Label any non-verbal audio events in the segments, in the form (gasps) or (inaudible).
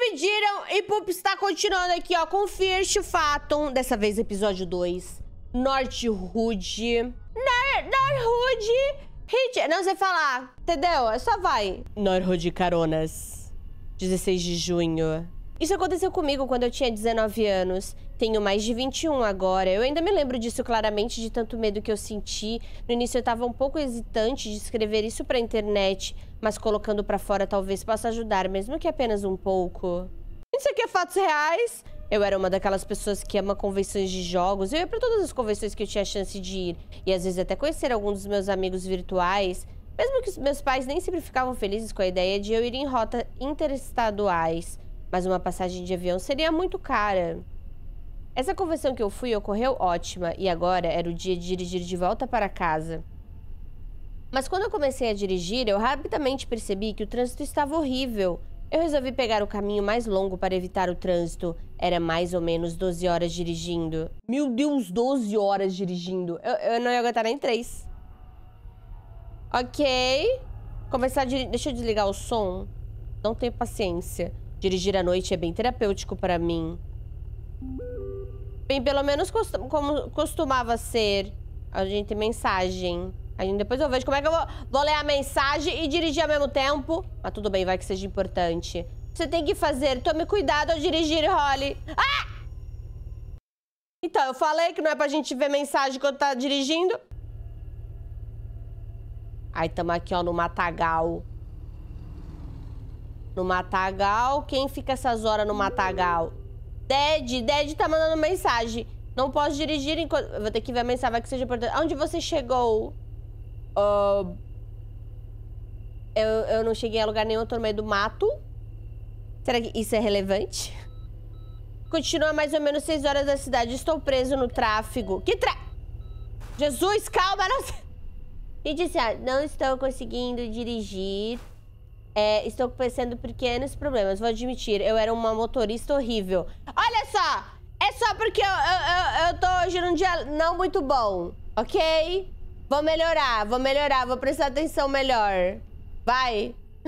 pediram e Pup está continuando aqui, ó, com First Fatum. Dessa vez, episódio 2. Norte Rude. Norte Hit. Não sei falar, entendeu? É só vai. Northwood Caronas. 16 de junho. Isso aconteceu comigo quando eu tinha 19 anos. Tenho mais de 21 agora. Eu ainda me lembro disso claramente, de tanto medo que eu senti. No início eu estava um pouco hesitante de escrever isso para a internet, mas colocando para fora talvez possa ajudar, mesmo que apenas um pouco. Isso aqui é fatos reais. Eu era uma daquelas pessoas que ama convenções de jogos. Eu ia para todas as convenções que eu tinha chance de ir e às vezes até conhecer alguns dos meus amigos virtuais. Mesmo que meus pais nem sempre ficavam felizes com a ideia de eu ir em rotas interestaduais mas uma passagem de avião seria muito cara. Essa convenção que eu fui ocorreu ótima e agora era o dia de dirigir de volta para casa. Mas quando eu comecei a dirigir, eu rapidamente percebi que o trânsito estava horrível. Eu resolvi pegar o caminho mais longo para evitar o trânsito. Era mais ou menos 12 horas dirigindo. Meu Deus, 12 horas dirigindo. Eu, eu não ia aguentar nem três. Ok. Começar a dirigir. Deixa eu desligar o som. Não tenho paciência. Dirigir à noite é bem terapêutico para mim. Bem, pelo menos costum, como costumava ser. A gente tem mensagem. A gente, depois eu vejo como é que eu vou, vou ler a mensagem e dirigir ao mesmo tempo. Mas tudo bem, vai que seja importante. Você tem que fazer. Tome cuidado ao dirigir, Holly. Ah! Então, eu falei que não é pra gente ver mensagem quando tá dirigindo. Aí, tamo aqui, ó, no matagal no matagal. Quem fica essas horas no matagal? Ded, Ded tá mandando mensagem. Não posso dirigir enquanto... Vou ter que ver a mensagem, vai que seja importante. Onde você chegou? Uh... Eu, eu não cheguei a lugar nenhum, tô no meio do mato. Será que isso é relevante? Continua mais ou menos 6 horas da cidade. Estou preso no tráfego. Que tra... Jesus, calma! Não... E disse, ah, não estou conseguindo dirigir. É, estou pensando pequenos problemas, vou admitir. Eu era uma motorista horrível. Olha só! É só porque eu, eu, eu, eu tô hoje num dia não muito bom, ok? Vou melhorar, vou melhorar, vou prestar atenção melhor. Vai! (laughs)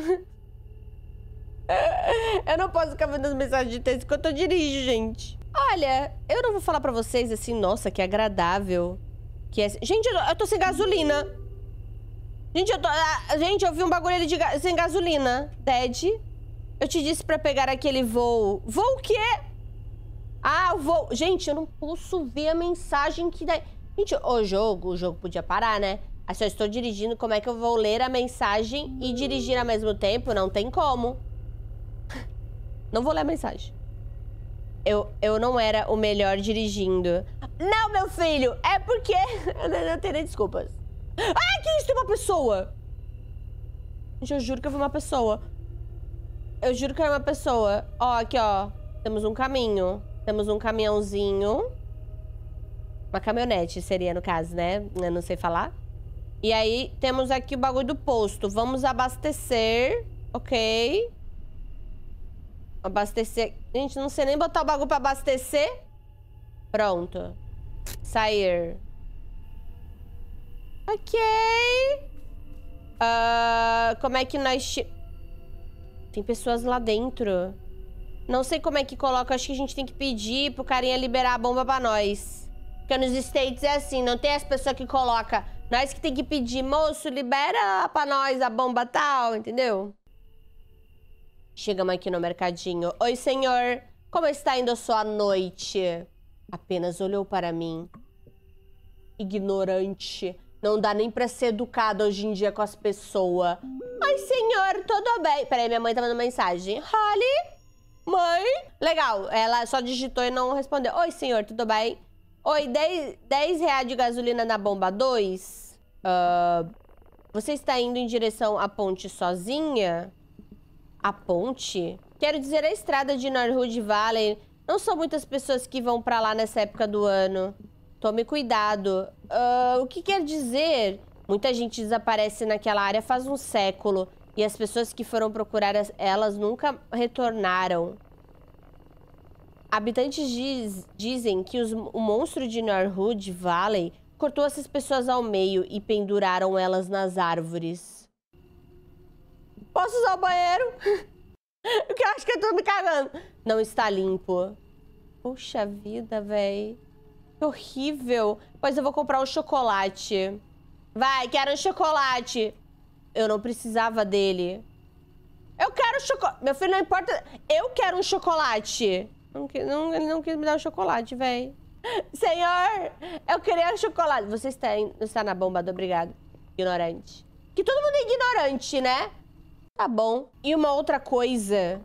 eu não posso ficar vendo as mensagens de texto enquanto eu dirijo, gente. Olha, eu não vou falar pra vocês assim, nossa, que agradável. Que é... Gente, eu tô sem gasolina. Gente, eu tô. Ah, gente, eu vi um bagulho de sem gasolina. Dead. Eu te disse pra pegar aquele voo. Voo o quê? Ah, o voo. Gente, eu não posso ver a mensagem que. Da... Gente, o jogo, o jogo podia parar, né? Ah, se eu estou dirigindo, como é que eu vou ler a mensagem e dirigir ao mesmo tempo? Não tem como. (laughs) Não vou ler a mensagem. Eu, eu não era o melhor dirigindo. Não, meu filho! É porque (laughs) eu não tenho desculpas. Ai, que isso? Tem é uma pessoa! Gente, eu juro que eu vi uma pessoa. Eu juro que é uma pessoa. Ó, aqui, ó. Temos um caminho. Temos um caminhãozinho. Uma caminhonete seria, no caso, né? Eu não sei falar. E aí, temos aqui o bagulho do posto. Vamos abastecer. Ok. Abastecer. Gente, não sei nem botar o bagulho pra abastecer. Pronto. Sair. Ok. Uh, como é que nós... Tem pessoas lá dentro. Não sei como é que coloca. Acho que a gente tem que pedir pro carinha liberar a bomba pra nós. Porque nos States é assim, não tem as pessoas que coloca. Nós que tem que pedir, moço, libera pra nós a bomba tal, entendeu? Chegamos aqui no mercadinho. Oi, senhor. Como está indo a sua noite? Apenas olhou para mim. Ignorante. Não dá nem pra ser educada hoje em dia com as pessoas. Ai, senhor, tudo bem. Peraí, minha mãe tá mandando mensagem. Holly? Mãe? Legal, ela só digitou e não respondeu. Oi, senhor, tudo bem? Oi, 10, 10 reais de gasolina na bomba 2? Uh, ah, você está indo em direção à ponte sozinha? A ponte? Quero dizer, a estrada de Norwood Valley. Não são muitas pessoas que vão pra lá nessa época do ano tome cuidado. Uh, o que quer dizer? Muita gente desaparece naquela área faz um século e as pessoas que foram procurar elas nunca retornaram. Habitantes diz, dizem que os, o monstro de Norwood Valley cortou essas pessoas ao meio e penduraram elas nas árvores. Posso usar o banheiro? (laughs) Porque eu acho que eu tô me cagando. Não está limpo. Puxa vida, velho. Que horrível. Pois eu vou comprar um chocolate. Vai, quero um chocolate. Eu não precisava dele. Eu quero chocolate. Meu filho, não importa. Eu quero um chocolate. Não, não, ele não quis me dar um chocolate, velho. (laughs) Senhor, eu queria chocolate. Você está, está na bomba, obrigado. Ignorante. Que todo mundo é ignorante, né? Tá bom. E uma outra coisa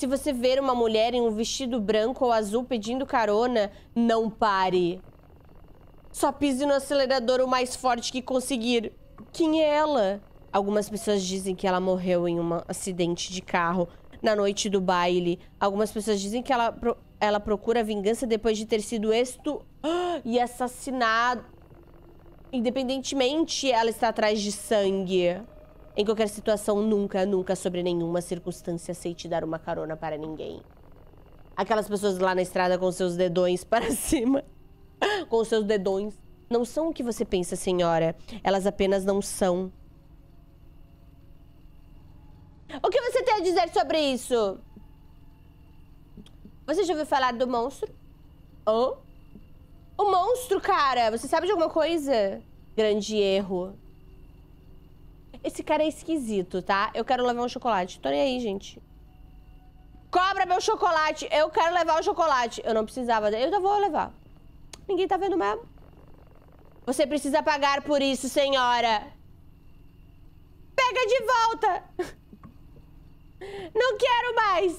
se você ver uma mulher em um vestido branco ou azul pedindo carona, não pare. Só pise no acelerador o mais forte que conseguir. Quem é ela? Algumas pessoas dizem que ela morreu em um acidente de carro na noite do baile. Algumas pessoas dizem que ela, pro... ela procura vingança depois de ter sido estu ah, e assassinada. Independentemente, ela está atrás de sangue. Em qualquer situação, nunca, nunca, sobre nenhuma circunstância, aceite dar uma carona para ninguém. Aquelas pessoas lá na estrada com seus dedões (laughs) para cima, com seus dedões, não são o que você pensa, senhora. Elas apenas não são. O que você tem a dizer sobre isso? Você já ouviu falar do monstro? Oh? O monstro, cara! Você sabe de alguma coisa? Grande erro. Esse cara é esquisito, tá? Eu quero levar um chocolate. Tô nem aí, gente. Cobra meu chocolate! Eu quero levar o chocolate. Eu não precisava. Eu já vou levar. Ninguém tá vendo mesmo. Você precisa pagar por isso, senhora. Pega de volta! Não quero mais!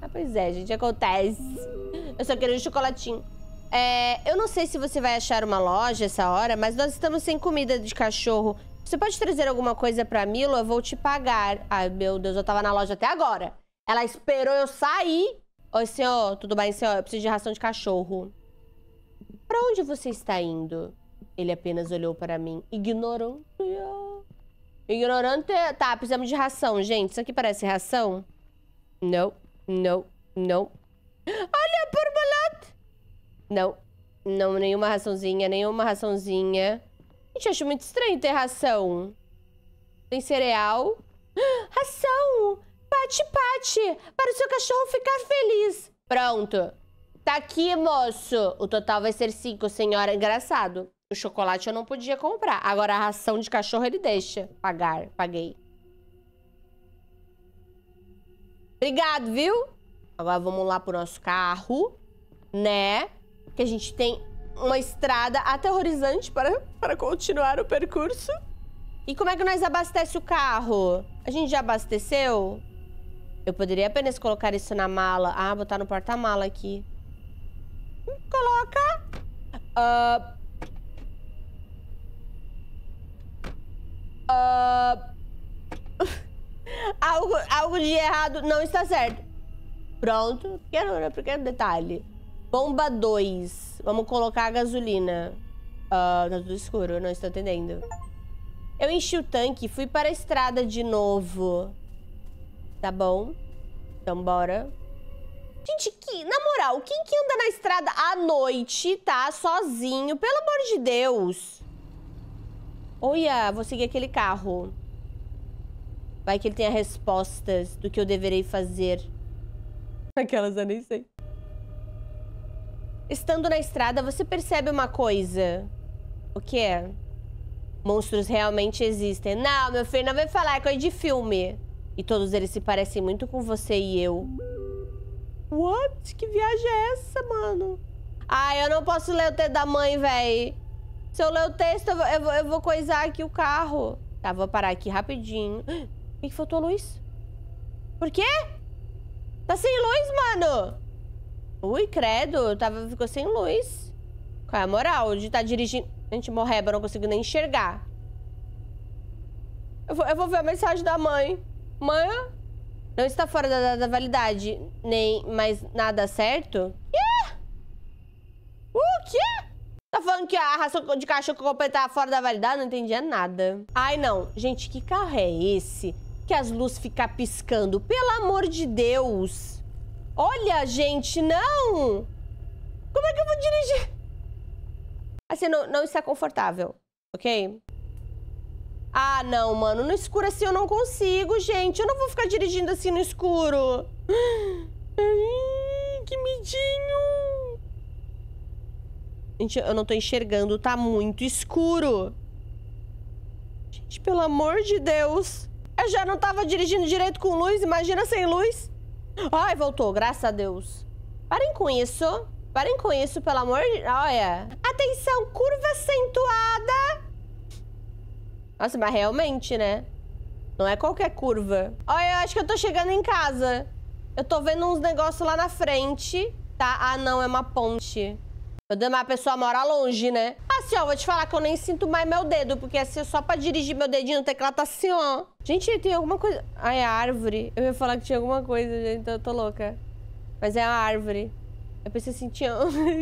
Ah, pois é, gente. Acontece. Eu só quero um chocolatinho. É, eu não sei se você vai achar uma loja essa hora, mas nós estamos sem comida de cachorro. Você pode trazer alguma coisa para Milo? Eu vou te pagar. Ai, meu Deus, eu tava na loja até agora. Ela esperou eu sair. Oi, senhor, tudo bem, senhor? Eu preciso de ração de cachorro. Para onde você está indo? Ele apenas olhou para mim, Ignorante. Ignorante. Tá, precisamos de ração, gente. Isso aqui parece ração? Não, não, não. (gasps) Olha não. Não, nenhuma raçãozinha, nenhuma raçãozinha. Gente, acho muito estranho ter ração. Tem cereal. (gasps) Ração! Pate-pate! Para o seu cachorro ficar feliz. Pronto. Tá aqui, moço. O total vai ser cinco, senhora. Engraçado. O chocolate eu não podia comprar. Agora a ração de cachorro ele deixa. Pagar. Paguei. Obrigado, viu? Agora vamos lá pro nosso carro. Né? que a gente tem uma estrada aterrorizante para, para continuar o percurso. E como é que nós abastece o carro? A gente já abasteceu? Eu poderia apenas colocar isso na mala. Ah, botar no porta-mala aqui. Coloca. Uh... Uh... (laughs) algo, algo de errado não está certo. Pronto. um pequeno detalhe. Bomba 2. Vamos colocar a gasolina. Ah, uh, tá tudo escuro, não estou entendendo. Eu enchi o tanque, fui para a estrada de novo. Tá bom. Então bora. Gente, que, na moral, quem que anda na estrada à noite, tá? Sozinho, pelo amor de Deus. Olha, vou seguir aquele carro. Vai que ele tenha respostas do que eu deverei fazer. (laughs) Aquelas eu nem sei. Estando na estrada, você percebe uma coisa. O que é? Monstros realmente existem. Não, meu filho, não vem falar, é coisa de filme. E todos eles se parecem muito com você e eu. What? Que viagem é essa, mano? Ah, eu não posso ler o texto da mãe, véi. Se eu ler o texto, eu vou, eu vou, eu vou coisar aqui o carro. Tá, vou parar aqui rapidinho. (gasps) O que faltou luz? Por quê? Tá sem luz, mano! Ui, credo, tava, ficou sem luz. Qual é a moral de estar tá dirigindo... Gente, morreba, eu não consigo nem enxergar. Eu vou, eu vou ver a mensagem da mãe. Mãe? Não está fora da, da validade, nem mais nada certo? Quê? O quê? Tá falando que a ração de cachorro completa tá fora da validade? Não entendia nada. Ai, não. Gente, que carro é esse? Que as luzes ficam piscando. Pelo amor de Deus. Olha, gente, não! Como é que eu vou dirigir? Assim, não, não está confortável, ok? Ah, não, mano. No escuro assim eu não consigo, gente. Eu não vou ficar dirigindo assim no escuro. Ai, que medinho. Gente, eu não tô enxergando. Tá muito escuro. Gente, pelo amor de Deus. Eu já não tava dirigindo direito com luz. Imagina sem luz. Ai, voltou, graças a Deus. Parem com isso. Parem com isso, pelo amor de... Olha. Atenção, curva acentuada. Nossa, mas realmente, né? Não é qualquer curva. Olha, eu acho que eu tô chegando em casa. Eu tô vendo uns negócios lá na frente, tá? Ah, não, é uma ponte. Pra dar uma pessoa mora longe, né? Assim, ó, vou te falar que eu nem sinto mais meu dedo, porque assim, só pra dirigir meu dedinho no teclado tá assim, ó. Gente, tem alguma coisa... Ah, é árvore. Eu ia falar que tinha alguma coisa, gente, então eu tô louca. Mas é a árvore. Eu pensei assim, tinha...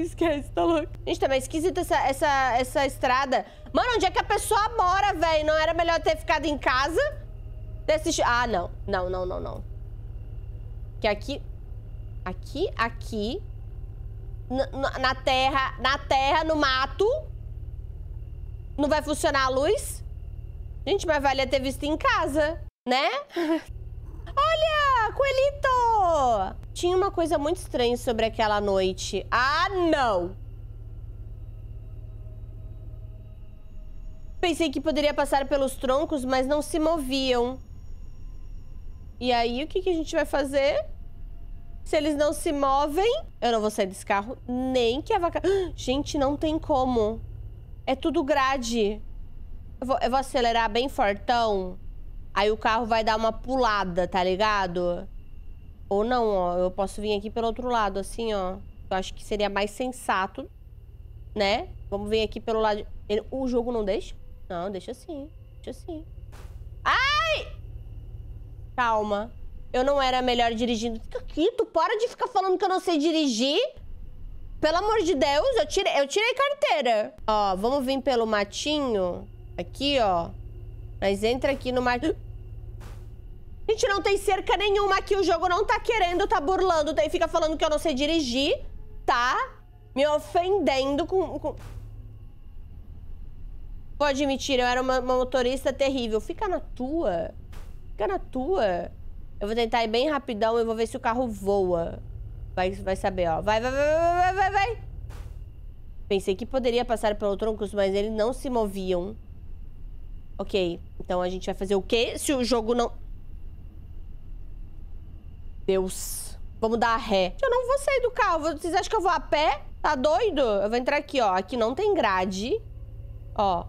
Esquece, tá louco. Gente, tá meio esquisita essa, essa, essa estrada. Mano, onde é que a pessoa mora, velho? Não era melhor ter ficado em casa? Desse... Ah, não. Não, não, não, não. Que aqui... Aqui, aqui na, terra, na terra, no mato. Não vai funcionar a luz? Gente, mas valer ter visto em casa, né? (laughs) Olha, coelhito! Tinha uma coisa muito estranha sobre aquela noite. Ah, não! Pensei que poderia passar pelos troncos, mas não se moviam. E aí, o que, que a gente vai fazer? Se eles não se movem, eu não vou sair desse carro. Nem que a vaca... (gasps) Gente, não tem como. É tudo grade. Eu vou, eu vou acelerar bem fortão. Aí o carro vai dar uma pulada, tá ligado? Ou não, ó. Eu posso vir aqui pelo outro lado, assim, ó. Eu acho que seria mais sensato, né? Vamos vir aqui pelo lado... Ele... O jogo não deixa? Não, deixa assim. Deixa assim. Ai! Calma eu não era melhor dirigindo. Fica aqui, tu para de ficar falando que eu não sei dirigir. Pelo amor de Deus, eu tirei, eu tirei carteira. Ó, vamos vir pelo matinho. Aqui, ó. Mas entra aqui no matinho. (gasps) Gente, não tem cerca nenhuma aqui. O jogo não tá querendo, tá burlando. Daí fica falando que eu não sei dirigir, tá? Me ofendendo com... com... Vou admitir, eu era uma, uma motorista terrível. Fica na tua. Fica na tua. Eu vou tentar ir bem rapidão, eu vou ver se o carro voa. Vai, vai saber, ó. Vai, vai, vai, vai, vai, vai. Pensei que poderia passar pelo troncos, mas eles não se moviam. Ok, então a gente vai fazer o quê se o jogo não... Deus. Vamos dar ré. Eu não vou sair do carro. Vocês acham que eu vou a pé? Tá doido? Eu vou entrar aqui, ó. Aqui não tem grade. Ó.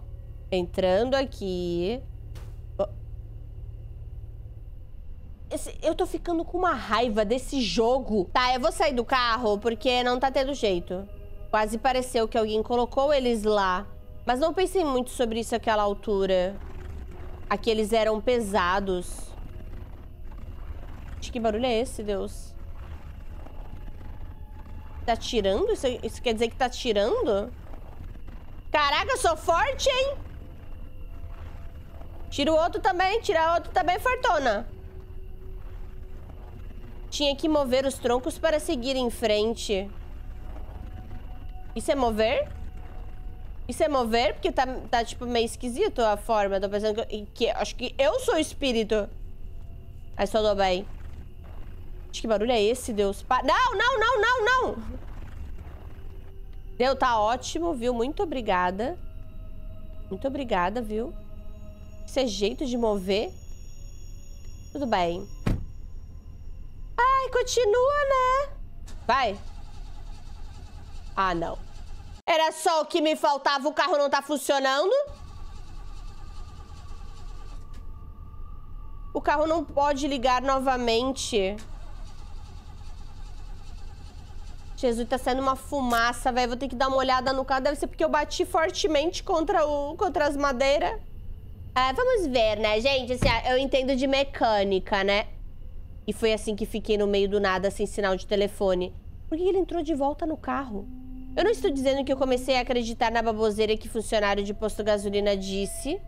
Entrando aqui. Esse, eu tô ficando com uma raiva desse jogo. Tá, eu vou sair do carro porque não tá tendo jeito. Quase pareceu que alguém colocou eles lá. Mas não pensei muito sobre isso àquela altura. Aqui eles eram pesados. Que barulho é esse, Deus? Tá tirando? Isso, isso quer dizer que tá tirando? Caraca, eu sou forte, hein? Tira o outro também, tira o outro também, Fortona. Tinha que mover os troncos para seguir em frente. Isso é mover? Isso é mover? Porque tá, tá tipo, meio esquisito a forma. Tô pensando que, que Acho que eu sou o espírito. Aí só dou bem. Acho que barulho é esse, Deus? Pa não, não, não, não, não! Deu, tá ótimo, viu? Muito obrigada. Muito obrigada, viu? Isso é jeito de mover. Tudo bem. Ai, continua, né? Vai. Ah, não. Era só o que me faltava, o carro não tá funcionando. O carro não pode ligar novamente. Jesus, tá saindo uma fumaça, velho. Vou ter que dar uma olhada no carro. Deve ser porque eu bati fortemente contra, o, contra as madeiras. É, vamos ver, né, gente? Assim, eu entendo de mecânica, né? E foi assim que fiquei no meio do nada, sem sinal de telefone. Por que ele entrou de volta no carro? Eu não estou dizendo que eu comecei a acreditar na baboseira que funcionário de posto gasolina disse.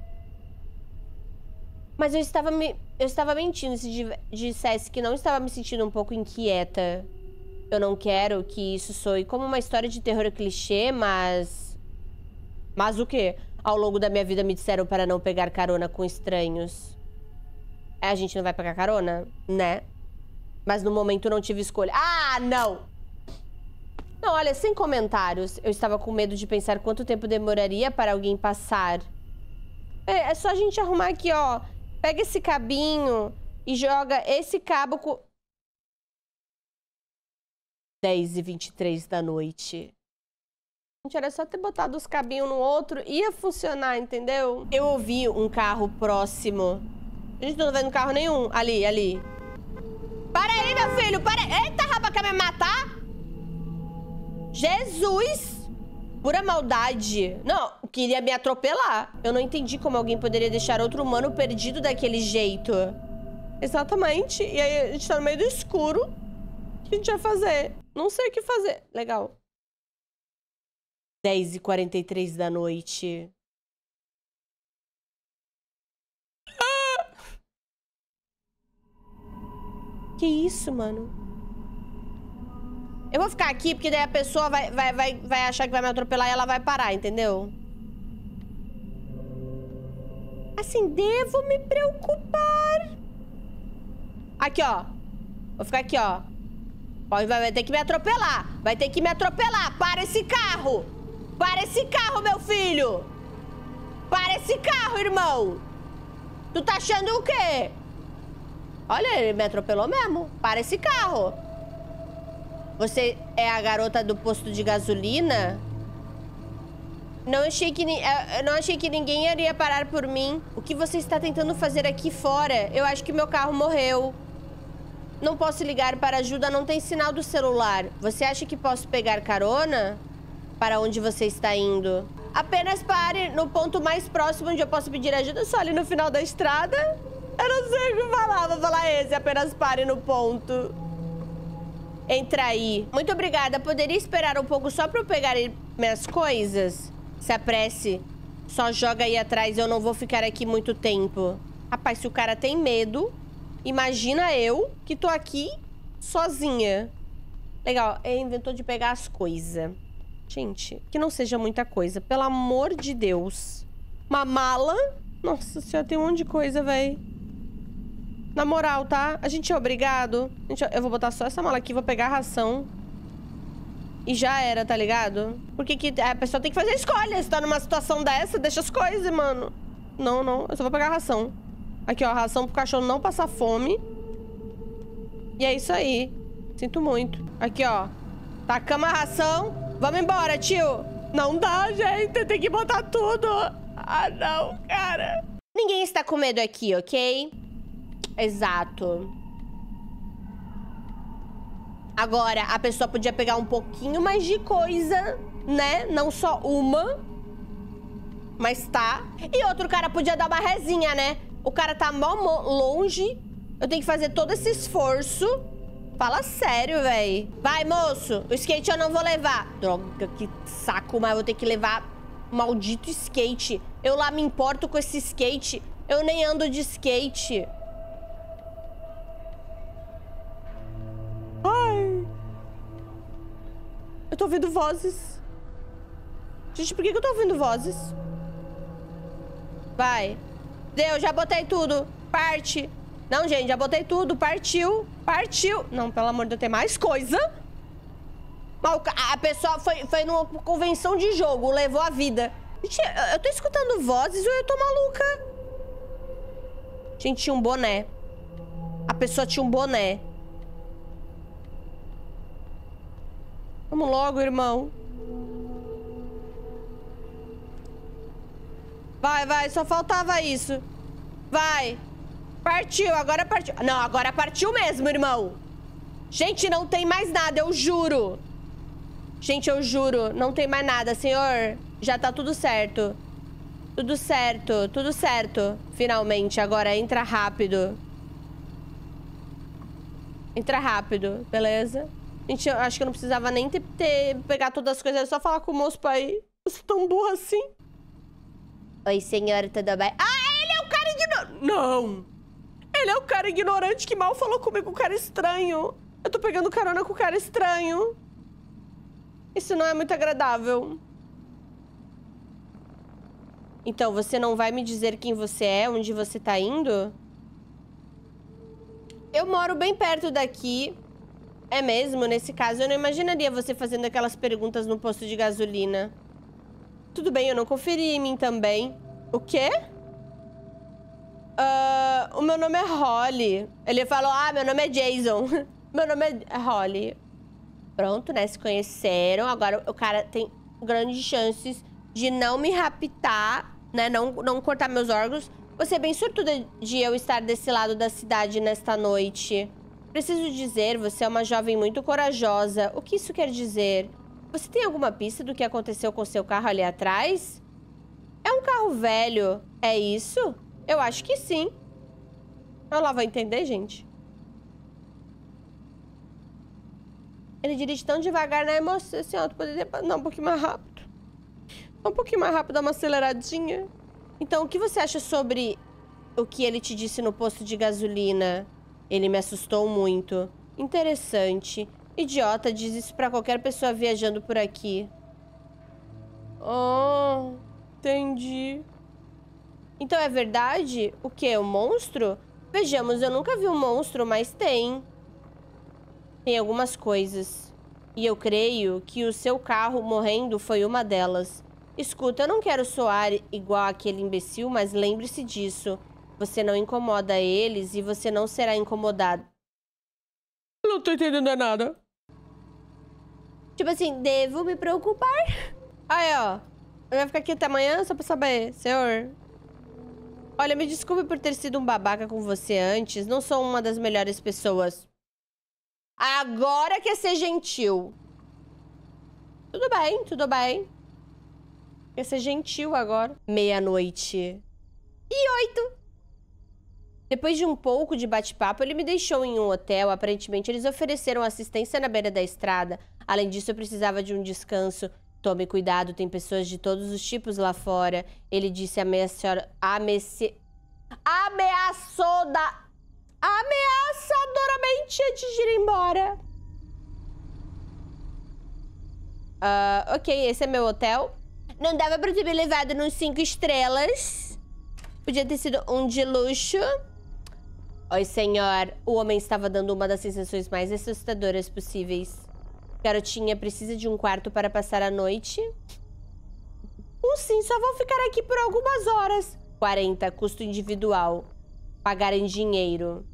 Mas eu estava me... eu estava mentindo se dissesse que não estava me sentindo um pouco inquieta. Eu não quero que isso soe como uma história de terror clichê, mas... Mas o quê? Ao longo da minha vida me disseram para não pegar carona com estranhos. É, a gente não vai pegar carona, né? Mas no momento não tive escolha. Ah, não! Não, olha, sem comentários. Eu estava com medo de pensar quanto tempo demoraria para alguém passar. É, é só a gente arrumar aqui, ó. Pega esse cabinho e joga esse cabo com... 10 e 23 da noite. Gente, era só ter botado os cabinhos no outro, ia funcionar, entendeu? Eu ouvi um carro próximo a gente não tá vendo carro nenhum. Ali, ali. Para aí, meu filho. Para aí. Eita, rapa, quer me matar? Jesus! Pura maldade. Não, queria me atropelar. Eu não entendi como alguém poderia deixar outro humano perdido daquele jeito. Exatamente. E aí a gente tá no meio do escuro. O que a gente vai fazer? Não sei o que fazer. Legal. 10h43 da noite. Que isso, mano? Eu vou ficar aqui, porque daí a pessoa vai, vai, vai, vai achar que vai me atropelar e ela vai parar, entendeu? Assim, devo me preocupar. Aqui, ó. Vou ficar aqui, ó. Vai, vai ter que me atropelar. Vai ter que me atropelar. Para esse carro. Para esse carro, meu filho. Para esse carro, irmão. Tu tá achando o quê? Olha, ele me atropelou mesmo. Para esse carro. Você é a garota do posto de gasolina? Não achei que, é, não achei que ninguém iria parar por mim. O que você está tentando fazer aqui fora? Eu acho que meu carro morreu. Não posso ligar para ajuda, não tem sinal do celular. Você acha que posso pegar carona? Para onde você está indo? Apenas pare no ponto mais próximo onde eu posso pedir ajuda, só ali no final da estrada. Eu não sei o que falar, vou falar esse, apenas pare no ponto. Entra aí. Muito obrigada, poderia esperar um pouco só pra eu pegar minhas coisas? Se apresse, só joga aí atrás, eu não vou ficar aqui muito tempo. Rapaz, se o cara tem medo, imagina eu que tô aqui sozinha. Legal, ele inventou de pegar as coisas. Gente, que não seja muita coisa, pelo amor de Deus. Uma mala? Nossa senhora, tem um monte de coisa, velho. Na moral, tá? A gente é obrigado. Gente é- Eu vou botar só essa mala aqui, vou pegar a ração. E já era, tá ligado? Porque que... a pessoa tem que fazer escolha. Se tá numa situação dessa, deixa as coisas, mano. Não, não. Eu só vou pegar a ração. Aqui, ó. A ração pro cachorro não passar fome. E é isso aí. Sinto muito. Aqui, ó. Tacamos a ração. Vamos embora, tio. Não dá, gente. Tem que botar tudo. Ah, não, cara. Ninguém está com medo aqui, ok? Exato. Agora, a pessoa podia pegar um pouquinho mais de coisa, né? Não só uma. Mas tá. E outro cara podia dar uma resinha, né? O cara tá mal longe. Eu tenho que fazer todo esse esforço. Fala sério, véi. Vai, moço. O skate eu não vou levar. Droga, que saco. Mas eu vou ter que levar maldito skate. Eu lá me importo com esse skate. Eu nem ando de skate. Ai. Eu tô ouvindo vozes. Gente, por que, que eu tô ouvindo vozes? Vai. Deu, já botei tudo. Parte. Não, gente, já botei tudo. Partiu. Partiu. Não, pelo amor de Deus, tem mais coisa. Mal, a pessoa foi, foi numa convenção de jogo, levou a vida. Gente, eu tô escutando vozes ou eu tô maluca? Gente, tinha um boné. A pessoa tinha um boné. Vamos logo, irmão. Vai, vai, só faltava isso. Vai. Partiu, agora partiu. Não, agora partiu mesmo, irmão. Gente, não tem mais nada, eu juro. Gente, eu juro, não tem mais nada, senhor. Já tá tudo certo. Tudo certo, tudo certo. Finalmente, agora entra rápido. Entra rápido, beleza? Gente, eu acho que eu não precisava nem ter, ter pegar todas as coisas, era só falar com o moço pra ir. Eu sou tão burra assim. Oi, senhor, tudo bem? Ah, ele é o cara ignorante! Não! Ele é o cara ignorante que mal falou comigo, o cara estranho. Eu tô pegando carona com o cara estranho. Isso não é muito agradável. Então, você não vai me dizer quem você é, onde você tá indo? Eu moro bem perto daqui. É mesmo? Nesse caso, eu não imaginaria você fazendo aquelas perguntas no posto de gasolina. Tudo bem, eu não conferi em mim também. O quê? Uh, o meu nome é Holly. Ele falou, ah, meu nome é Jason. (laughs) meu nome é Holly. Pronto, né? Se conheceram. Agora o cara tem grandes chances de não me raptar, né? Não, não cortar meus órgãos. Você é bem sortuda de eu estar desse lado da cidade nesta noite. Preciso dizer, você é uma jovem muito corajosa. O que isso quer dizer? Você tem alguma pista do que aconteceu com seu carro ali atrás? É um carro velho, é isso? Eu acho que sim. Ela lá vou entender, gente. Ele dirige tão devagar na né? emoção. Assim, ó, tu poderia não um pouquinho mais rápido. Um pouquinho mais rápido, dá uma aceleradinha. Então, o que você acha sobre o que ele te disse no posto de gasolina? Ele me assustou muito. Interessante. Idiota diz isso pra qualquer pessoa viajando por aqui. Oh, entendi. Então é verdade? O que? O um monstro? Vejamos, eu nunca vi um monstro, mas tem. Tem algumas coisas. E eu creio que o seu carro morrendo foi uma delas. Escuta, eu não quero soar igual aquele imbecil, mas lembre-se disso. Você não incomoda eles e você não será incomodado. não tô entendendo é nada. Tipo assim, devo me preocupar? Aí, ó. Eu vou ficar aqui até amanhã só pra saber, senhor. Olha, me desculpe por ter sido um babaca com você antes. Não sou uma das melhores pessoas. Agora quer é ser gentil. Tudo bem, tudo bem. Quer ser gentil agora. Meia-noite. E oito. Depois de um pouco de bate-papo, ele me deixou em um hotel. Aparentemente, eles ofereceram assistência na beira da estrada. Além disso, eu precisava de um descanso. Tome cuidado, tem pessoas de todos os tipos lá fora. Ele disse ameaçar, amece, ameaçou da, ameaçadoramente antes de ir embora. Uh, ok, esse é meu hotel. Não dava pra ter me levado nos cinco estrelas. Podia ter sido um de luxo. Oi, senhor. O homem estava dando uma das sensações mais assustadoras possíveis. Garotinha precisa de um quarto para passar a noite? Um sim, só vou ficar aqui por algumas horas. 40, custo individual. Pagar em dinheiro.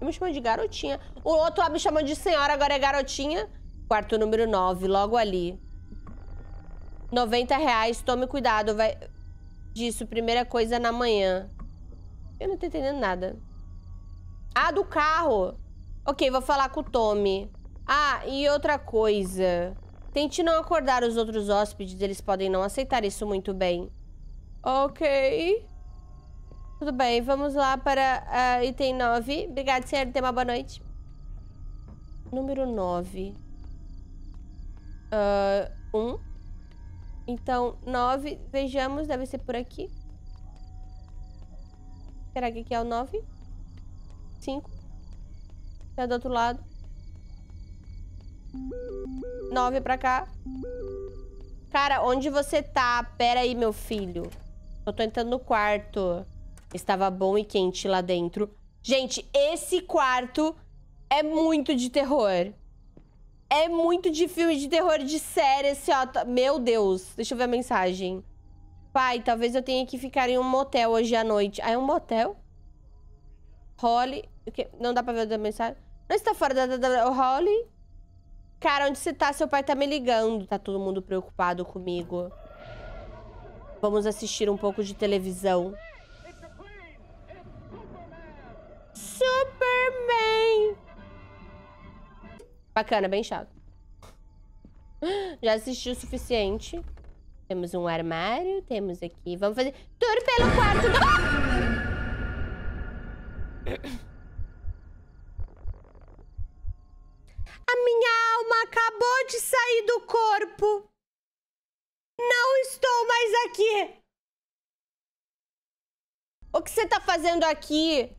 Eu me chamou de garotinha. O outro lá me chamou de senhora, agora é garotinha. Quarto número 9, logo ali. 90 reais, tome cuidado. Vai... Disso, primeira coisa na manhã. Eu não tô entendendo nada. Ah, do carro. Ok, vou falar com o Tommy. Ah, e outra coisa. Tente não acordar os outros hóspedes. Eles podem não aceitar isso muito bem. Ok. Tudo bem, vamos lá para uh, item 9. Obrigada, senhor. Tenha uma boa noite. Número 9. Uh, 1. Então, 9. Vejamos. Deve ser por aqui. Será que aqui é o 9? 5. É do outro lado. 9 é pra cá. Cara, onde você tá? Pera aí, meu filho. Eu tô entrando no quarto. Estava bom e quente lá dentro. Gente, esse quarto é muito de terror. É muito de filme de terror de série, esse assim, ó. Meu Deus. Deixa eu ver a mensagem. Pai, talvez eu tenha que ficar em um motel hoje à noite. Ah, é um motel? Holly... Não dá pra ver a mensagem. Não está fora da... da, da Holly? Cara, onde você tá? Seu pai tá me ligando. Tá todo mundo preocupado comigo. Vamos assistir um pouco de televisão. Superman! Bacana, bem chato. (gasps) Já assisti o suficiente. Temos um armário, temos aqui... Vamos fazer tour pelo quarto do... Ah! A minha alma acabou de sair do corpo. Não estou mais aqui. O que você tá fazendo aqui?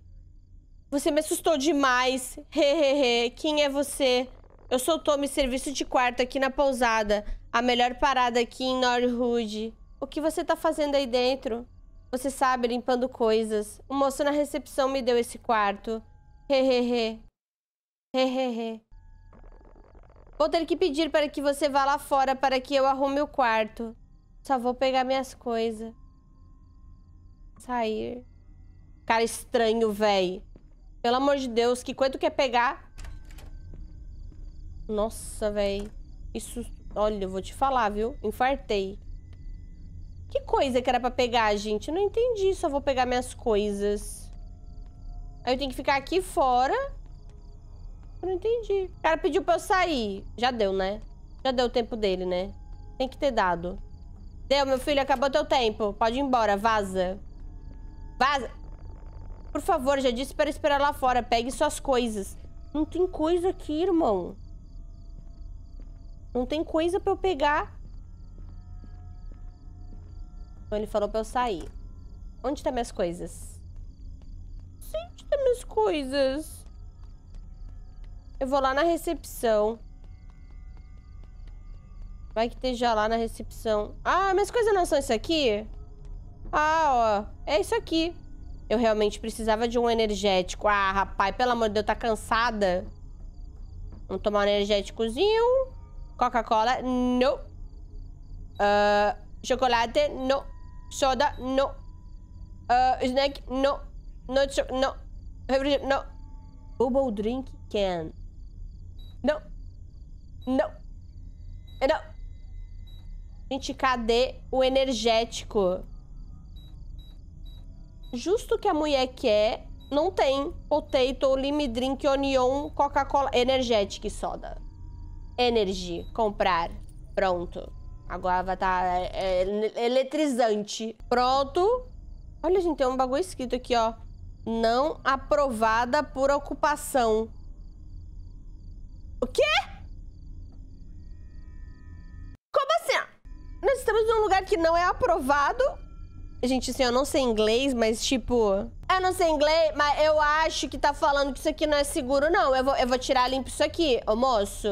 Você me assustou demais. Hehehe, quem é você? Eu sou Tommy, serviço de quarto aqui na pousada. A melhor parada aqui em Norwood. O que você tá fazendo aí dentro? Você sabe, limpando coisas. O moço na recepção me deu esse quarto. Hehehe. Hehehe. Vou ter que pedir para que você vá lá fora para que eu arrume o quarto. Só vou pegar minhas coisas. Sair. Cara estranho, velho. Pelo amor de Deus, que coisa quer pegar? Nossa, velho. Isso... Olha, eu vou te falar, viu? Infartei. Que coisa que era pra pegar, gente? Eu não entendi. Só vou pegar minhas coisas. Aí eu tenho que ficar aqui fora. Eu não entendi. O cara pediu pra eu sair. Já deu, né? Já deu o tempo dele, né? Tem que ter dado. Deu, meu filho. Acabou teu tempo. Pode ir embora. Vaza. Vaza. Por favor, já disse para esperar lá fora. Pegue suas coisas. Não tem coisa aqui, irmão. Não tem coisa pra eu pegar. Então ele falou pra eu sair. Onde tá minhas coisas? Onde tá minhas coisas? Eu vou lá na recepção. Vai que esteja lá na recepção. Ah, minhas coisas não são isso aqui? Ah, ó. É isso aqui. Eu realmente precisava de um energético. Ah, rapaz, pelo amor de Deus, tá cansada. Vamos tomar um energéticozinho. Coca-Cola, no. Uh, chocolate, no. Soda, no. Uh, snack, no. No, no. Refrigerante, no. Bubble drink can. Não. Não. Não. Gente, cadê o energético? Justo que a mulher quer, não tem. Potato, lime drink, onion, Coca-Cola, energético e soda. Energy, comprar. Pronto. Agora vai estar tá, é, é, eletrizante. Pronto. Olha, gente, tem um bagulho escrito aqui, ó. Não aprovada por ocupação. O quê? Como assim? Nós estamos num lugar que não é aprovado? Gente, assim, eu não sei inglês, mas tipo... Eu não sei inglês, mas eu acho que tá falando que isso aqui não é seguro, não. Eu vou, eu vou tirar limpo isso aqui, ô moço.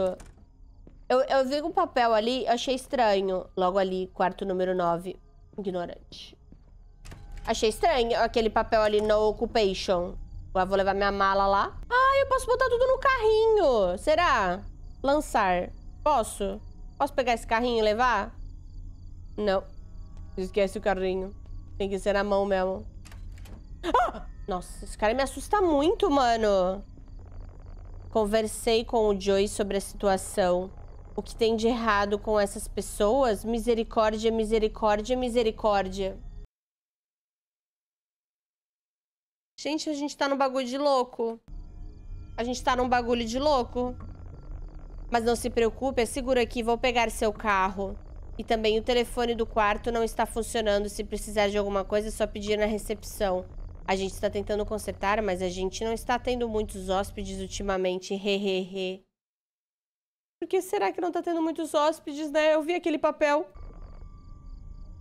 Eu, eu vi um papel ali, achei estranho. Logo ali, quarto número 9. Ignorante. Achei estranho aquele papel ali, no occupation. Agora vou levar minha mala lá. Ah, eu posso botar tudo no carrinho. Será? Lançar. Posso? Posso pegar esse carrinho e levar? Não. Esquece o carrinho. Tem que ser na mão mesmo. Ah! Nossa, esse cara me assusta muito, mano. Conversei com o Joey sobre a situação o que tem de errado com essas pessoas, misericórdia, misericórdia, misericórdia. Gente, a gente tá num bagulho de louco. A gente tá num bagulho de louco. Mas não se preocupe, é seguro aqui, vou pegar seu carro. E também o telefone do quarto não está funcionando. Se precisar de alguma coisa, é só pedir na recepção. A gente está tentando consertar, mas a gente não está tendo muitos hóspedes ultimamente. Hehehe. Porque será que não tá tendo muitos hóspedes, né? Eu vi aquele papel.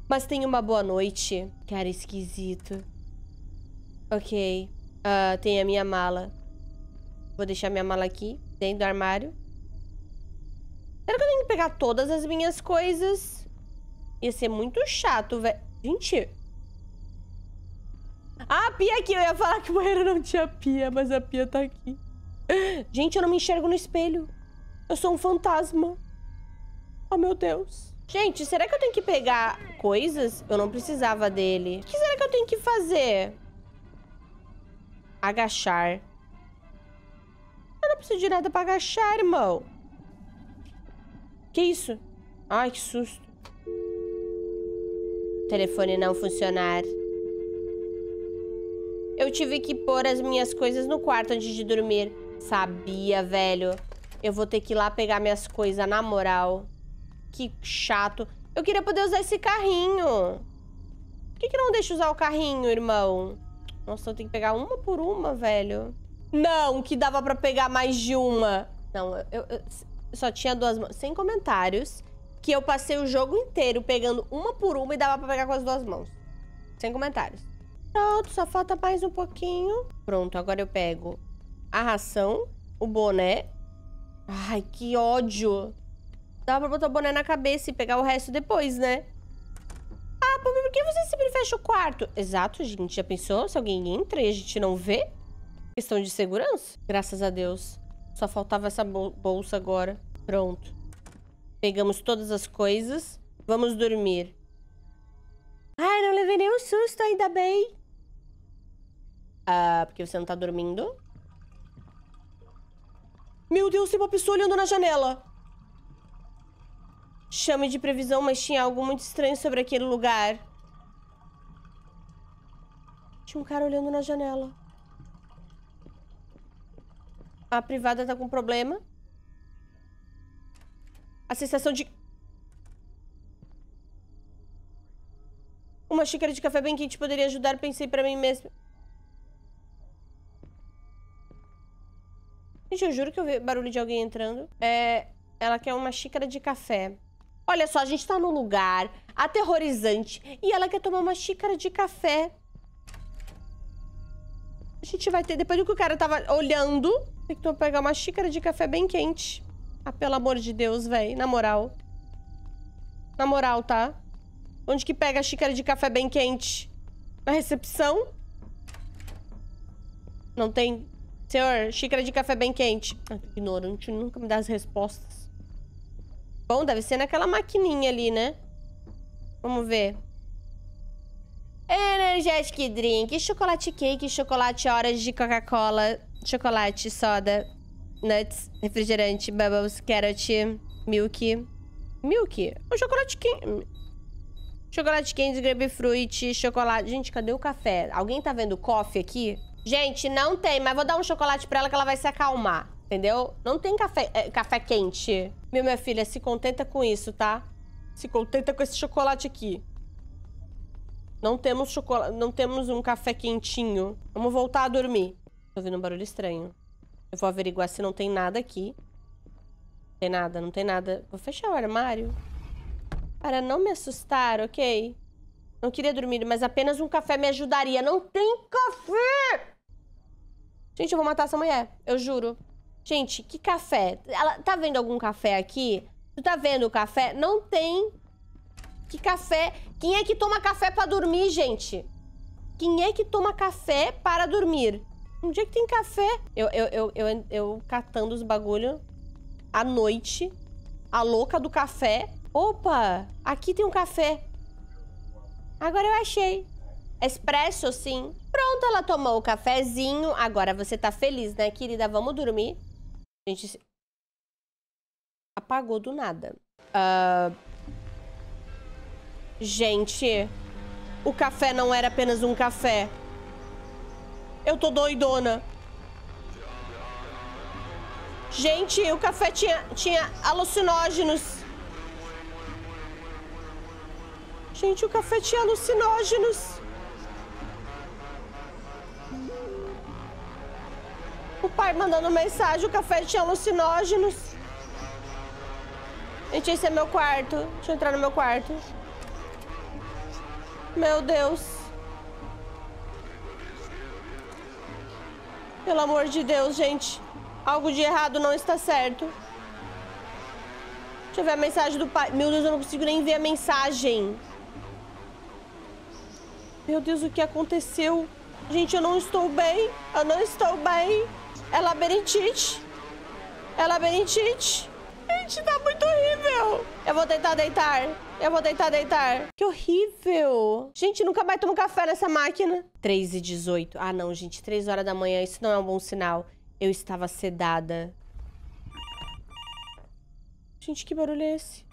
Mas tem uma boa noite. Cara, esquisito. Ok. Uh, ah, tem a minha mala. Vou deixar minha mala aqui, dentro do armário. Será que eu tenho que pegar todas as minhas coisas? Ia ser muito chato, velho. Gente. Ah, a pia aqui. Eu ia falar que o banheiro não tinha pia, mas a pia tá aqui. Gente, eu não me enxergo no espelho. Eu sou um fantasma. Oh, meu Deus. Gente, será que eu tenho que pegar coisas? Eu não precisava dele. O que será que eu tenho que fazer? Agachar. Eu não preciso de nada pra agachar, irmão. Que isso? Ai, que susto. telefone não funcionar. Eu tive que pôr as minhas coisas no quarto antes de dormir. Sabia, velho. Eu vou ter que ir lá pegar minhas coisas, na moral. Que chato. Eu queria poder usar esse carrinho. Por que, que não deixa usar o carrinho, irmão? Nossa, eu tenho que pegar uma por uma, velho. Não, que dava pra pegar mais de uma. Não, eu, eu só tinha duas mãos. Sem comentários. Que eu passei o jogo inteiro pegando uma por uma e dava pra pegar com as duas mãos. Sem comentários. Pronto, só falta mais um pouquinho. Pronto, agora eu pego a ração, o boné Ai, que ódio. Dá pra botar o boné na cabeça e pegar o resto depois, né? Ah, Bob, por que você sempre fecha o quarto? Exato, gente. Já pensou se alguém entra e a gente não vê? Questão de segurança? Graças a Deus. Só faltava essa bolsa agora. Pronto. Pegamos todas as coisas. Vamos dormir. Ai, não levei nenhum susto, ainda bem. Ah, porque você não tá dormindo? Meu Deus, tem uma pessoa olhando na janela. Chame de previsão, mas tinha algo muito estranho sobre aquele lugar. Tinha um cara olhando na janela. A privada tá com problema. A sensação de... Uma xícara de café bem quente poderia ajudar, pensei pra mim mesmo. Gente, eu juro que eu vi barulho de alguém entrando. É, ela quer uma xícara de café. Olha só, a gente tá num lugar aterrorizante e ela quer tomar uma xícara de café. A gente vai ter... Depois do que o cara tava olhando, tem que pegar uma xícara de café bem quente. Ah, pelo amor de Deus, velho. Na moral. Na moral, tá? Onde que pega a xícara de café bem quente? Na recepção? Não tem Senhor, xícara de café bem quente. Ah, ignorante, nunca me dá as respostas. Bom, deve ser naquela maquininha ali, né? Vamos ver. Energetic drink, chocolate cake, chocolate horas de Coca-Cola, chocolate, soda, nuts, refrigerante, bubbles, carrot, milk. Milk? O chocolate quente. Chocolate quente, grapefruit, chocolate... Gente, cadê o café? Alguém tá vendo coffee aqui? Gente, não tem, mas vou dar um chocolate pra ela que ela vai se acalmar, entendeu? Não tem café, é, café quente. Meu, minha filha, se contenta com isso, tá? Se contenta com esse chocolate aqui. Não temos chocolate, não temos um café quentinho. Vamos voltar a dormir. Tô ouvindo um barulho estranho. Eu vou averiguar se não tem nada aqui. Não tem nada, não tem nada. Vou fechar o armário. Para não me assustar, ok? Não queria dormir, mas apenas um café me ajudaria. Não tem café! Gente, eu vou matar essa mulher, eu juro. Gente, que café? Ela tá vendo algum café aqui? Tu tá vendo o café? Não tem. Que café? Quem é que toma café para dormir, gente? Quem é que toma café para dormir? Onde é que tem café? Eu, eu, eu, eu, eu catando os bagulho à noite. A louca do café. Opa, aqui tem um café. Agora eu achei. Expresso, sim. Pronto, ela tomou o cafezinho. Agora você tá feliz, né, querida? Vamos dormir. A gente apagou do nada. Uh... Gente, o café não era apenas um café. Eu tô doidona. Gente, o café tinha, tinha alucinógenos. Gente, o café tinha alucinógenos. pai mandando mensagem, o café tinha alucinógenos. Gente, esse é meu quarto. Deixa eu entrar no meu quarto. Meu Deus. Pelo amor de Deus, gente. Algo de errado não está certo. Deixa eu ver a mensagem do pai. Meu Deus, eu não consigo nem ver a mensagem. Meu Deus, o que aconteceu? Gente, eu não estou bem. Eu não estou bem. É labirintite. É labirintite. Gente, tá muito horrível. Eu vou tentar deitar. Eu vou tentar deitar. Que horrível. Gente, nunca mais tomo café nessa máquina. 3 e 18. Ah, não, gente. 3 horas da manhã. Isso não é um bom sinal. Eu estava sedada. Gente, que barulho é esse?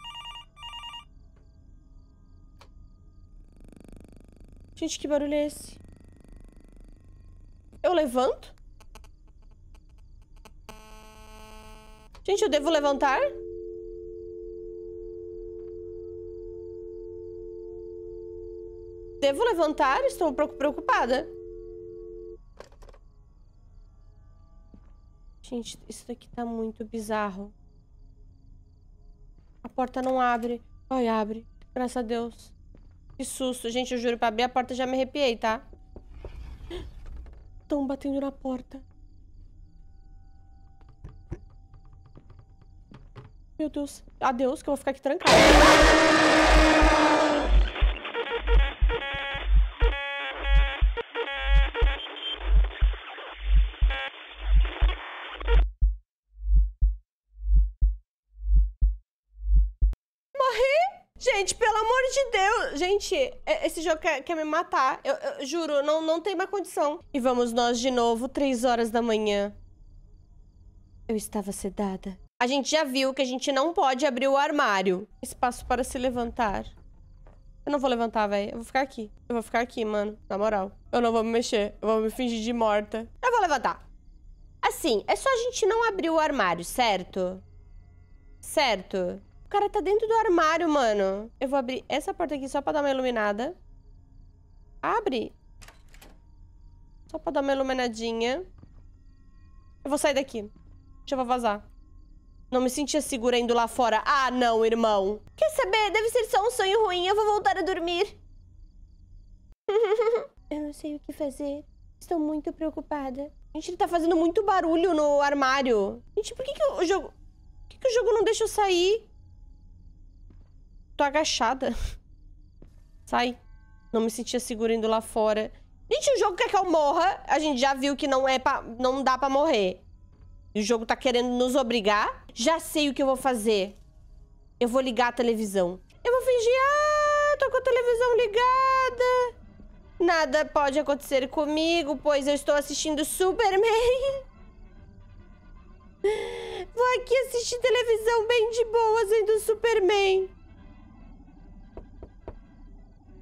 Gente, que barulho é esse? Eu levanto? Gente, eu devo levantar? Devo levantar? Estou preocupada. Gente, isso daqui tá muito bizarro. A porta não abre. Ai, abre. Graças a Deus. Que susto, gente. Eu juro, pra abrir a porta já me arrepiei, tá? Estão batendo na porta. Meu Deus. Adeus, que eu vou ficar aqui trancada. Gente, pelo amor de Deus! Gente, esse jogo quer, quer me matar. Eu, eu, juro, não, não tem mais condição. E vamos nós de novo, três horas da manhã. Eu estava sedada. A gente já viu que a gente não pode abrir o armário. Espaço para se levantar. Eu não vou levantar, velho. Eu vou ficar aqui. Eu vou ficar aqui, mano. Na moral. Eu não vou me mexer. Eu vou me fingir de morta. Eu vou levantar. Assim, é só a gente não abrir o armário, certo? Certo. O cara tá dentro do armário, mano. Eu vou abrir essa porta aqui só pra dar uma iluminada. Abre. Só pra dar uma iluminadinha. Eu vou sair daqui. Deixa eu vazar. Não me sentia segura indo lá fora. Ah, não, irmão. Quer saber? Deve ser só um sonho ruim. Eu vou voltar a dormir. (laughs) eu não sei o que fazer. Estou muito preocupada. Gente, ele tá fazendo muito barulho no armário. Gente, por que, que o jogo... Por que, que o jogo não deixa eu sair? Tô agachada. (laughs) Sai. Não me sentia segura indo lá fora. Gente, o jogo quer que eu morra. A gente já viu que não é pra... Não dá pra morrer. E o jogo tá querendo nos obrigar já sei o que eu vou fazer. Eu vou ligar a televisão. Eu vou fingir, ah, tô com a televisão ligada. Nada pode acontecer comigo, pois eu estou assistindo Superman. (laughs) Vou aqui assistir televisão bem de boas sendo Superman.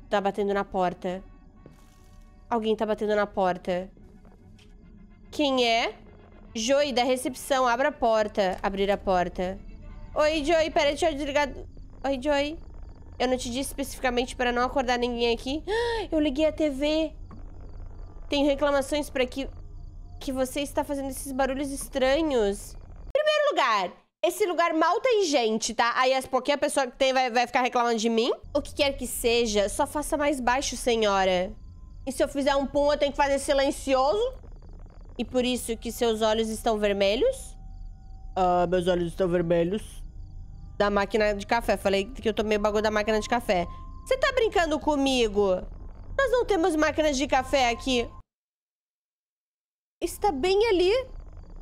Tá batendo na porta. Alguém tá batendo na porta. Quem é? Joey, da recepção, abra a porta. Abrir a porta. Oi, Joey, peraí, deixa eu desligar... Oi, Joey. Eu não te disse especificamente para não acordar ninguém aqui. (gasps) Eu liguei a TV. Tenho reclamações para que... Que você está fazendo esses barulhos estranhos. Primeiro lugar, esse lugar mal tem gente, tá? Aí as pouquinha pessoa que tem vai, vai ficar reclamando de mim. O que quer que seja, só faça mais baixo, senhora. E se eu fizer um pum, eu tenho que fazer silencioso? E por isso que seus olhos estão vermelhos? Ah, meus olhos estão vermelhos. Da máquina de café. Falei que eu tomei o bagulho da máquina de café. Você tá brincando comigo? Nós não temos máquinas de café aqui. Está bem ali.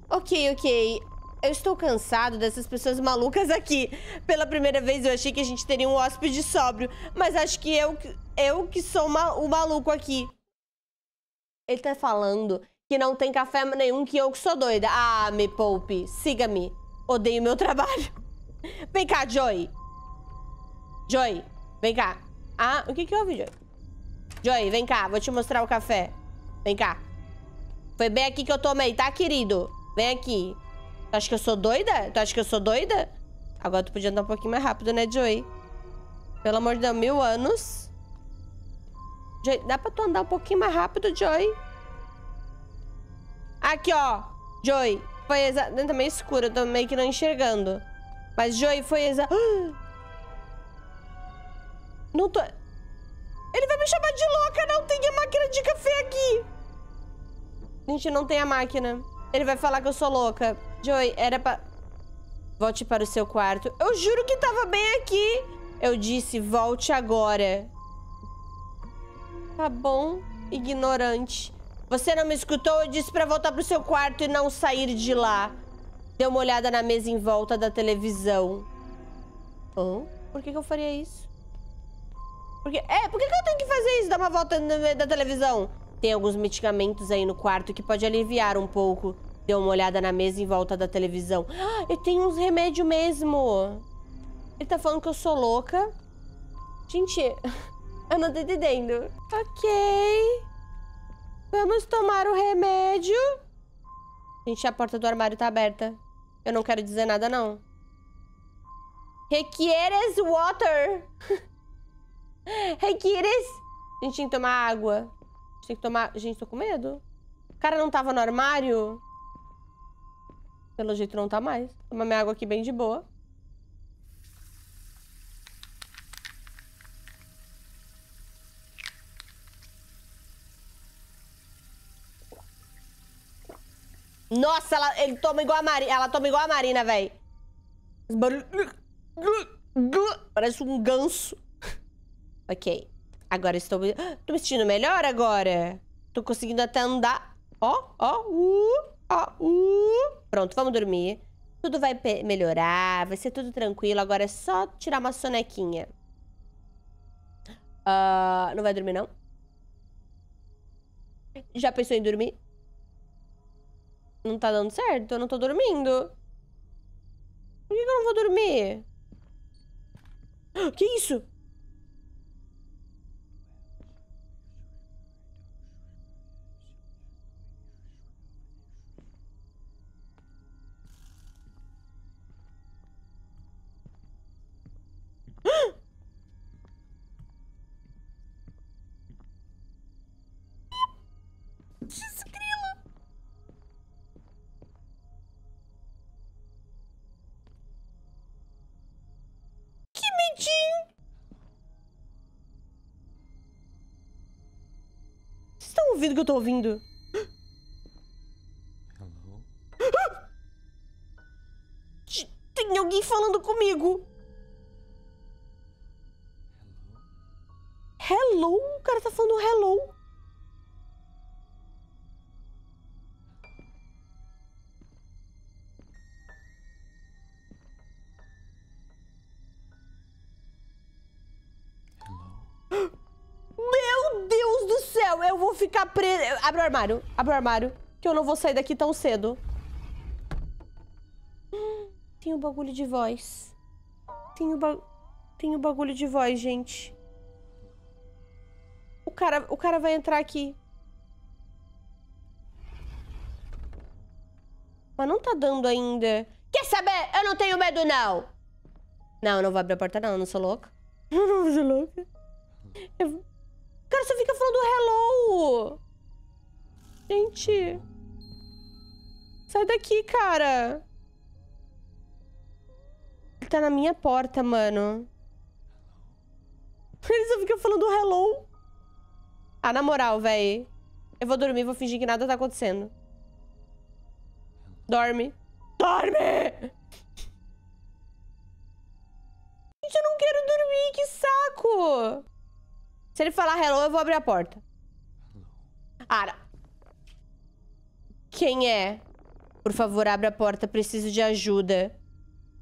Ok, ok. Eu estou cansado dessas pessoas malucas aqui. Pela primeira vez eu achei que a gente teria um hóspede sóbrio, mas acho que eu, eu que sou uma, o maluco aqui. Ele tá falando que não tem café nenhum, que eu que sou doida. Ah, me poupe. Siga-me. Odeio meu (laughs) trabalho. Vem cá, Joy. Joy, vem cá. Ah, o que que houve, Joy? Joy, vem cá, vou te mostrar o café. Vem cá. Foi bem aqui que eu tomei, tá, querido? Vem aqui. Tu acha que eu sou doida? Tu acha que eu sou doida? Agora tu podia andar um pouquinho mais rápido, né, Joy? Pelo amor de Deus, mil anos. Joy, dá pra tu andar um pouquinho mais rápido, Joy? Aqui, ó. Joey. Foi exa... Tá meio escuro, eu tô meio que não enxergando. Mas Joey foi exa... (gasps) Não tô... Ele vai me chamar de louca, não. Tem a máquina de café aqui. Gente, não tem a máquina. Ele vai falar que eu sou louca. Joey, era pra... Volte para o seu quarto. Eu juro que tava bem aqui. Eu disse, volte agora. Tá bom, ignorante. Você não me escutou? Eu disse pra voltar pro seu quarto e não sair de lá. Deu uma olhada na mesa em volta da televisão. Hã? Por que, que eu faria isso? Porque, é, por que, que eu tenho que fazer isso? Dar uma volta na, da televisão? Tem alguns medicamentos aí no quarto que pode aliviar um pouco. Deu uma olhada na mesa em volta da televisão. Ah, eu tenho uns remédios mesmo. Ele tá falando que eu sou louca. Gente, (laughs) eu não tô entendendo. Ok. Vamos tomar o remédio. Gente, a porta do armário tá aberta. Eu não quero dizer nada, não. Requieres water. (laughs) Requieres. A gente tem que tomar água. A gente tem que tomar... Gente, tô com medo. O cara não tava no armário? Pelo jeito não tá mais. Toma minha água aqui bem de boa. Nossa, ela, ele toma igual a Marina. Ela toma igual a Marina, velho. Parece um ganso. Ok. Agora estou... (gasps) Tô me sentindo melhor agora. Tô conseguindo até andar. Ó, ó, uh, ó, uh. Pronto, vamos dormir. Tudo vai melhorar, vai ser tudo tranquilo. Agora é só tirar uma sonequinha. Uh, não vai dormir, não? Já pensou em dormir? não tá dando certo, eu não tô dormindo. Por que, que eu não vou dormir? (gasps) Que isso? ouvindo o que eu tô ouvindo. Hello? Tem alguém falando comigo. Hello? O cara tá falando hello. pre... Abre o armário. Abre o armário. Que eu não vou sair daqui tão cedo. Tem um bagulho de voz. Tem um ba... Tem um bagulho de voz, gente. O cara, o cara vai entrar aqui. Mas não tá dando ainda. Quer saber? Eu não tenho medo, não. Não, eu não vou abrir a porta, não. Eu não sou louca. (laughs) Eu não sou louca. Eu cara só fica falando hello! Gente. Sai daqui, cara. Ele tá na minha porta, mano. (laughs) Ele só fica falando hello. Ah, na moral, véi. Eu vou dormir, vou fingir que nada tá acontecendo. Dorme. Dorme! Gente, eu não quero dormir, que saco! Se ele falar hello, eu vou abrir a porta. Ara. Quem é? Por favor, abre a porta. Preciso de ajuda.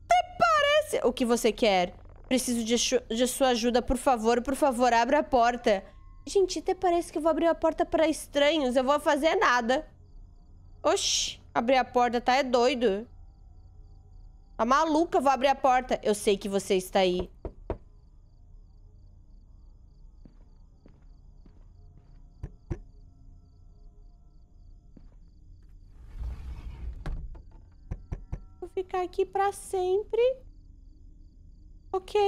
Até parece o que você quer. Preciso de, de sua ajuda, por favor. Por favor, abre a porta. Gente, até parece que eu vou abrir a porta para estranhos. Eu vou fazer nada. Oxi, abrir a porta tá é doido. Tá maluca, vou abrir a porta. Eu sei que você está aí. Vou ficar aqui pra sempre. Ok.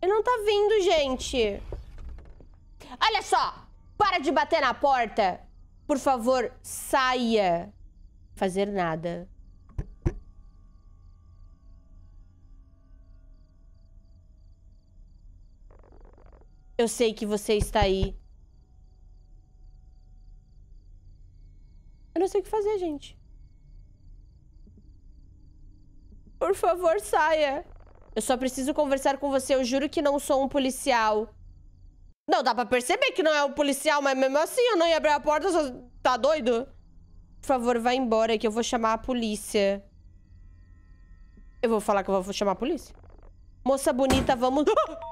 Ele não tá vindo, gente. Olha só. Para de bater na porta. Por favor, saia. Fazer nada. Eu sei que você está aí. Eu não sei o que fazer, gente. Por favor, saia. Eu só preciso conversar com você. Eu juro que não sou um policial. Não, dá pra perceber que não é um policial, mas mesmo assim eu não ia abrir a porta. Só... Tá doido? Por favor, vá embora que eu vou chamar a polícia. Eu vou falar que eu vou chamar a polícia. Moça bonita, vamos... (gasps) Ah!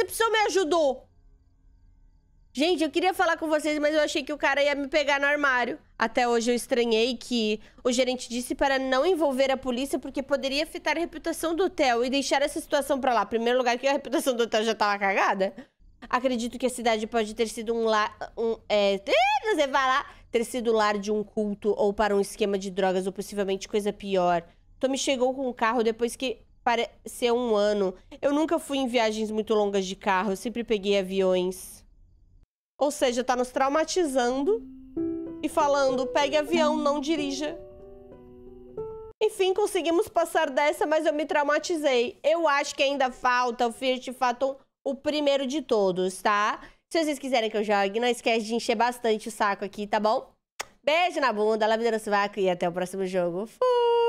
essa pessoa me ajudou. Gente, eu queria falar com vocês, mas eu achei que o cara ia me pegar no armário. Até hoje eu estranhei que o gerente disse para não envolver a polícia porque poderia afetar a reputação do hotel e deixar essa situação para lá. Primeiro lugar que a reputação do hotel já tava cagada. Acredito que a cidade pode ter sido um lar... Um, é, (laughs) você vai lá... Ter sido lar de um culto ou para um esquema de drogas ou possivelmente coisa pior. Tommy chegou com o carro depois que ser um ano. Eu nunca fui em viagens muito longas de carro, eu sempre peguei aviões. Ou seja, tá nos traumatizando e falando: pegue avião, não dirija. Enfim, conseguimos passar dessa, mas eu me traumatizei. Eu acho que ainda falta o Fiat Phantom, o primeiro de todos, tá? Se vocês quiserem que eu jogue, não esquece de encher bastante o saco aqui, tá bom? Beijo na bunda, lave no sovaco e até o próximo jogo. Fui!